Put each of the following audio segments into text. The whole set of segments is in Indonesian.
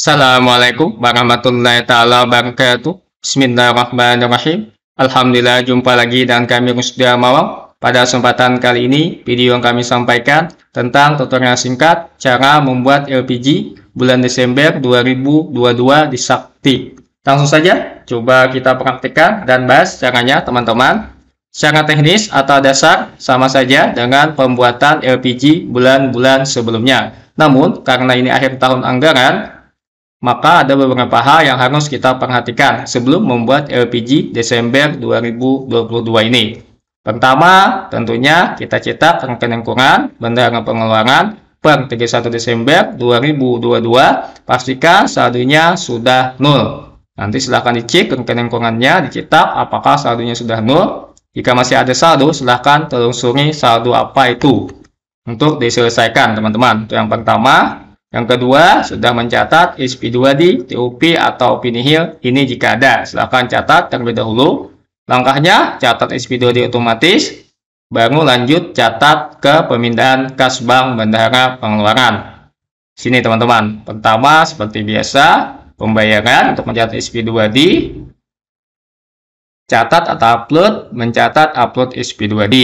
Assalamualaikum warahmatullahi taala wabarakatuh. Bismillahirrahmanirrahim. Alhamdulillah jumpa lagi dan kami sudah Mawang. Pada kesempatan kali ini, video yang kami sampaikan tentang tutorial singkat cara membuat LPG bulan Desember 2022 di Sakti. Langsung saja, coba kita praktikkan dan bahas caranya teman-teman. Secara teknis atau dasar sama saja dengan pembuatan LPG bulan-bulan sebelumnya. Namun, karena ini akhir tahun anggaran, maka ada beberapa hal yang harus kita perhatikan sebelum membuat LPG Desember 2022 ini. Pertama, tentunya kita cetak rekening kurang bendera pengeluaran per 31 Desember 2022. Pastikan saldonya sudah nol. Nanti silahkan dicek rekening kurangnya dicetak apakah saldonya sudah nol. Jika masih ada saldo, silahkan telusuri saldo apa itu untuk diselesaikan, teman-teman. Itu yang pertama. Yang kedua, sudah mencatat SP2D, TUP, atau pinihil. Ini jika ada, silahkan catat terlebih dahulu. Langkahnya, catat SP2D otomatis, baru lanjut catat ke pemindahan kas bank bendahara pengeluaran. Sini teman-teman, pertama seperti biasa, pembayaran untuk mencatat SP2D, catat atau upload, mencatat upload SP2D.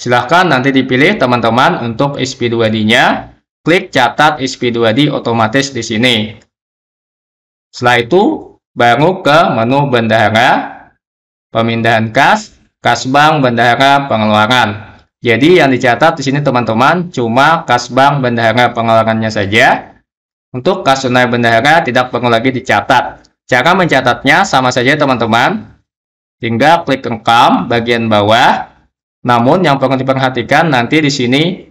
Silahkan nanti dipilih teman-teman untuk SP2D-nya, klik catat SP2D otomatis di sini. Setelah itu, baru ke menu bendahara, pemindahan kas, kas bank bendahara pengeluaran. Jadi yang dicatat di sini teman-teman cuma kas bank bendahara pengeluarannya saja. Untuk kas tunai bendahara tidak perlu lagi dicatat. Cara mencatatnya sama saja teman-teman. Tinggal klik rekam bagian bawah. Namun yang perlu diperhatikan nanti di sini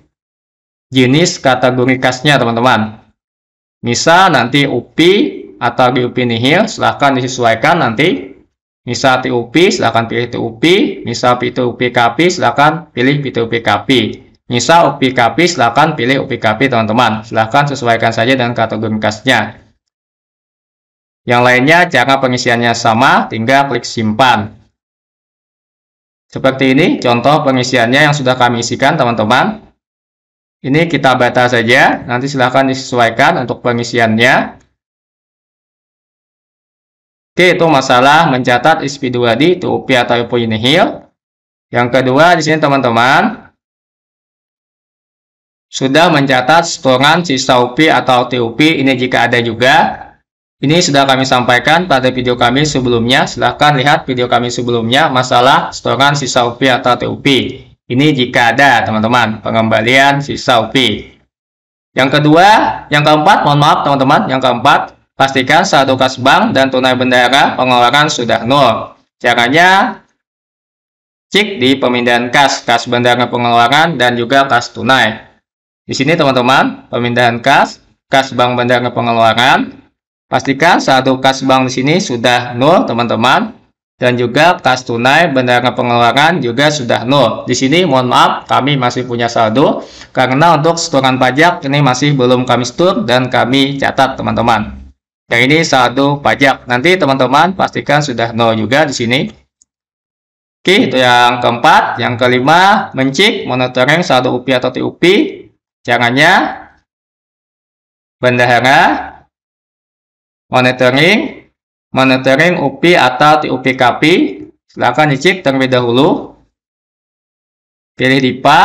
jenis kategori kasnya teman-teman. Misal nanti UP atau GUP nihil, silahkan disesuaikan nanti. Misal TUP, silahkan pilih TUP. Misal KP, silahkan pilih KP. Misal UPKP, silahkan pilih UPKP teman-teman. Silahkan sesuaikan saja dengan kategori kasnya Yang lainnya, jangan pengisiannya sama, tinggal klik simpan. Seperti ini, contoh pengisiannya yang sudah kami isikan teman-teman. Ini kita baca saja, nanti silahkan disesuaikan untuk pengisiannya. Oke, itu masalah mencatat SP2D itu atau UPI nihil. Yang kedua di sini teman-teman sudah mencatat setoran sisa UPI atau TUPI ini jika ada juga. Ini sudah kami sampaikan pada video kami sebelumnya. Silahkan lihat video kami sebelumnya masalah setoran sisa UPI atau TUPI. Ini jika ada, teman-teman, pengembalian sisa UPI. Yang kedua, yang keempat, mohon maaf teman-teman, yang keempat, pastikan saldo kas bank dan tunai bendera pengeluaran sudah nol. Caranya, cek di pemindahan kas, kas bendera pengeluaran, dan juga kas tunai. Di sini teman-teman, pemindahan kas, kas bank bendera pengeluaran, pastikan saldo kas bank di sini sudah nol teman-teman dan juga kas tunai bendera pengeluaran juga sudah nol. Di sini mohon maaf kami masih punya saldo karena untuk setoran pajak ini masih belum kami setor dan kami catat teman-teman. Yang ini saldo pajak. Nanti teman-teman pastikan sudah nol juga di sini. Oke, itu yang keempat. Yang kelima, mencik monitoring saldo UPI atau TUP. Caranya bendahara monitoring monitoring UP atau TUPKP. Silakan dicek terlebih dahulu. Pilih DIPA.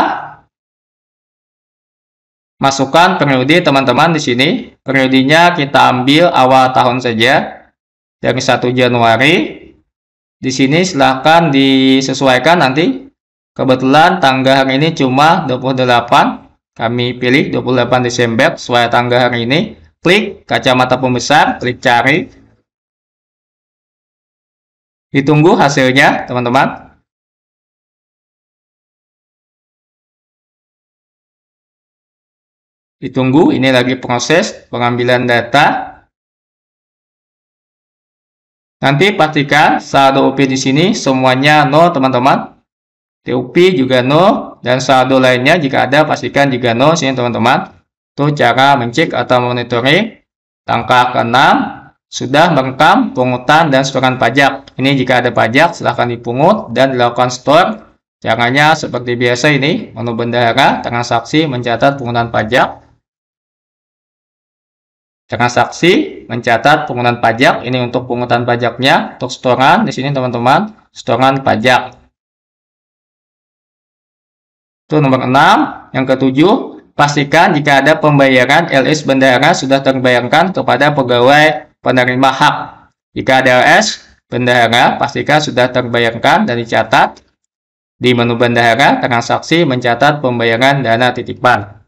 Masukkan periode teman-teman di sini. Periodenya kita ambil awal tahun saja. Dari 1 Januari. Di sini silahkan disesuaikan nanti. Kebetulan tanggal hari ini cuma 28. Kami pilih 28 Desember sesuai tanggal hari ini. Klik kacamata pembesar, klik cari. Ditunggu hasilnya, teman-teman. Ditunggu, ini lagi proses pengambilan data. Nanti pastikan saldo OP di sini semuanya nol teman-teman. TUP juga nol dan saldo lainnya jika ada pastikan juga nol sini teman-teman. Itu cara mencek atau monitoring. tangka ke-6 sudah merekam pungutan dan setoran pajak. Ini jika ada pajak silahkan dipungut dan dilakukan store Caranya seperti biasa ini, menu bendahara, transaksi mencatat pungutan pajak. Transaksi mencatat pungutan pajak, ini untuk pungutan pajaknya, untuk setoran di sini teman-teman, setoran pajak. Itu nomor 6. Yang ketujuh, pastikan jika ada pembayaran LS bendahara sudah terbayangkan kepada pegawai penerima hak. Jika ada DLS, bendahara pastikan sudah terbayangkan dan dicatat. Di menu bendahara, transaksi mencatat pembayaran dana titipan.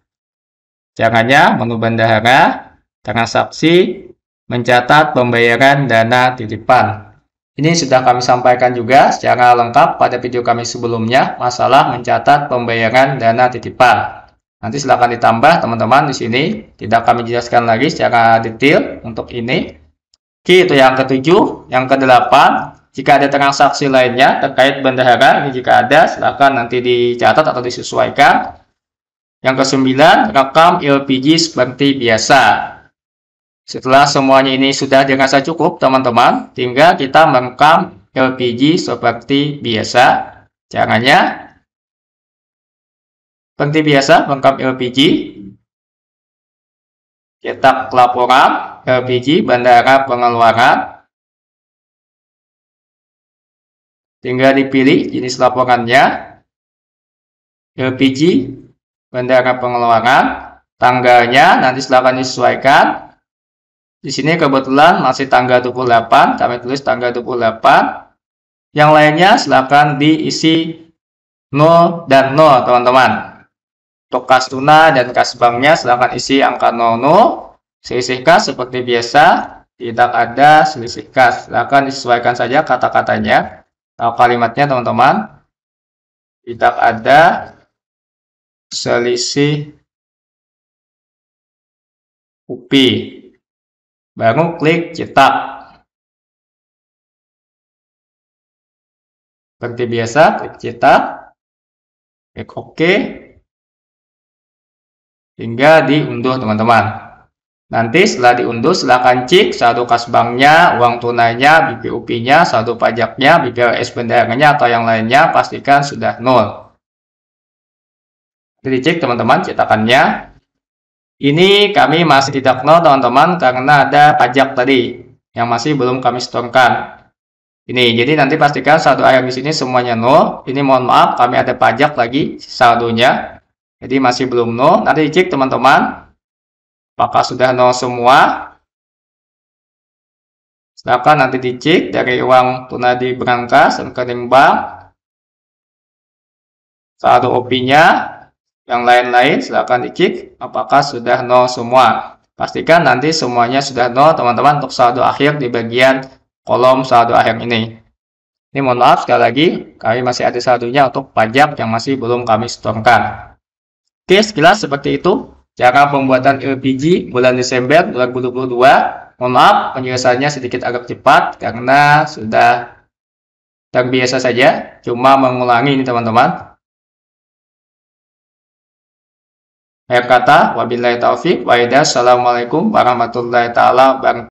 Caranya, menu bendahara, transaksi mencatat pembayaran dana titipan. Ini sudah kami sampaikan juga secara lengkap pada video kami sebelumnya masalah mencatat pembayaran dana titipan. Nanti silakan ditambah teman-teman di sini. Tidak kami jelaskan lagi secara detail untuk ini. Oke itu yang ketujuh, yang kedelapan. Jika ada transaksi lainnya terkait bendahara, ini jika ada, silakan nanti dicatat atau disesuaikan. Yang kesembilan, rekam LPG seperti biasa. Setelah semuanya ini sudah dirasa cukup, teman-teman, tinggal kita merekam LPG seperti biasa. Caranya, seperti biasa, merekam LPG, cetak laporan, LPG Bandara Pengeluaran tinggal dipilih jenis laporannya LPG Bandara Pengeluaran tanggalnya nanti silahkan disesuaikan di sini kebetulan masih tanggal 28 kami tulis tanggal 28 yang lainnya silahkan diisi 0 dan 0 teman-teman untuk kas tunai dan kas banknya silahkan isi angka 00 Selisih kas seperti biasa, tidak ada selisih kas, Silahkan disesuaikan saja kata-katanya atau kalimatnya teman-teman. Tidak ada selisih UPI. Baru klik cetak. Seperti biasa, klik cetak. Klik OK. Hingga diunduh teman-teman. Nanti setelah diunduh silahkan cek satu kas banknya, uang tunainya, BPUP-nya, satu pajaknya, BPLS bendaranya atau yang lainnya pastikan sudah nol. Jadi cek teman-teman cetakannya. Ini kami masih tidak nol teman-teman karena ada pajak tadi yang masih belum kami setorkan. Ini jadi nanti pastikan satu ayam di sini semuanya nol. Ini mohon maaf kami ada pajak lagi saldonya. Jadi masih belum nol. Nanti cek teman-teman Apakah sudah nol semua? Silakan nanti dicek dari uang tunai di berangkas dan rekening bank. Satu opinya yang lain-lain silakan dicek apakah sudah nol semua. Pastikan nanti semuanya sudah nol teman-teman untuk saldo akhir di bagian kolom saldo akhir ini. Ini mohon maaf sekali lagi, kami masih ada saldonya untuk pajak yang masih belum kami setorkan. Oke, sekilas seperti itu Cara pembuatan LPG bulan Desember 2022. Mohon maaf, penjelasannya sedikit agak cepat karena sudah terbiasa saja. Cuma mengulangi ini teman-teman. Akhir kata, wabillahi taufik, waidah, assalamualaikum warahmatullahi ta'ala